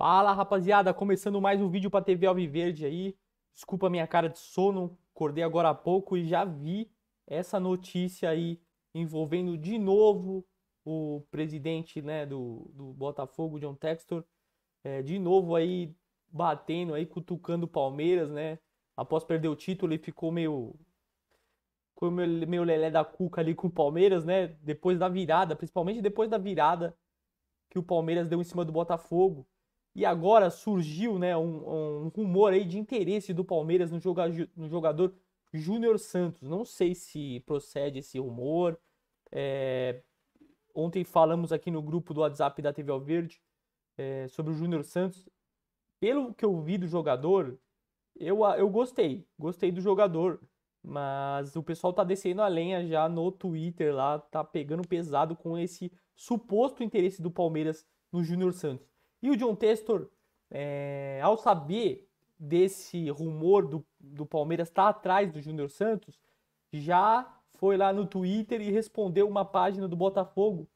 Fala rapaziada, começando mais um vídeo pra TV Alviverde aí. Desculpa a minha cara de sono, acordei agora há pouco e já vi essa notícia aí envolvendo de novo o presidente né, do, do Botafogo, John Textor, é, de novo aí batendo aí, cutucando o Palmeiras, né? Após perder o título, ele ficou meio. Ficou meio, meio lelé da cuca ali com o Palmeiras, né? Depois da virada, principalmente depois da virada que o Palmeiras deu em cima do Botafogo. E agora surgiu né, um, um rumor aí de interesse do Palmeiras no, joga, no jogador Júnior Santos. Não sei se procede esse rumor. É... Ontem falamos aqui no grupo do WhatsApp da TV Alverde é, sobre o Júnior Santos. Pelo que eu vi do jogador, eu, eu gostei. Gostei do jogador. Mas o pessoal tá descendo a lenha já no Twitter lá, tá pegando pesado com esse suposto interesse do Palmeiras no Júnior Santos. E o John Textor, é, ao saber desse rumor do, do Palmeiras estar tá atrás do Júnior Santos, já foi lá no Twitter e respondeu uma página do Botafogo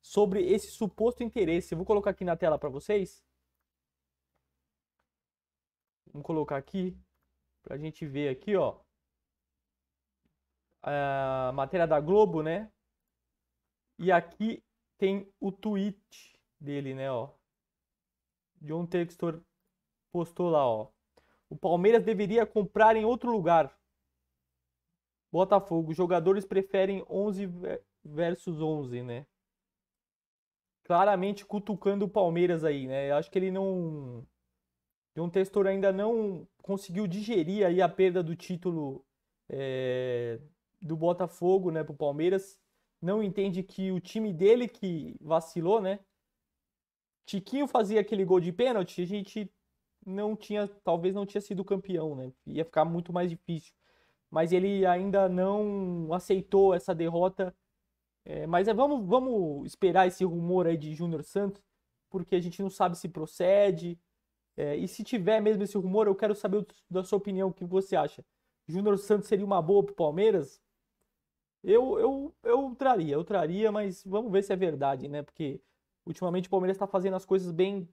sobre esse suposto interesse. Eu vou colocar aqui na tela para vocês. Vamos colocar aqui para a gente ver aqui, ó. A matéria da Globo, né? E aqui tem o tweet dele, né, ó. John Textor postou lá, ó. O Palmeiras deveria comprar em outro lugar. Botafogo, jogadores preferem 11 versus 11, né? Claramente cutucando o Palmeiras aí, né? Acho que ele não John Textor ainda não conseguiu digerir aí a perda do título é, do Botafogo, né, para o Palmeiras. Não entende que o time dele que vacilou, né, Tiquinho fazia aquele gol de pênalti, a gente não tinha, talvez não tinha sido campeão, né? Ia ficar muito mais difícil. Mas ele ainda não aceitou essa derrota. É, mas é, vamos, vamos esperar esse rumor aí de Júnior Santos, porque a gente não sabe se procede. É, e se tiver mesmo esse rumor, eu quero saber da sua opinião, o que você acha. Júnior Santos seria uma boa pro Palmeiras? Eu, eu, eu traria, eu traria, mas vamos ver se é verdade, né? Porque ultimamente o Palmeiras está fazendo as coisas bem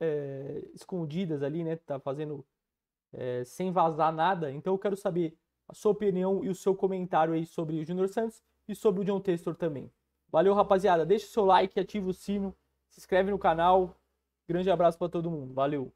é, escondidas ali, né? Tá fazendo é, sem vazar nada. Então eu quero saber a sua opinião e o seu comentário aí sobre o Júnior Santos e sobre o John Textor também. Valeu, rapaziada. Deixa o seu like, ativa o sino, se inscreve no canal. Grande abraço para todo mundo. Valeu.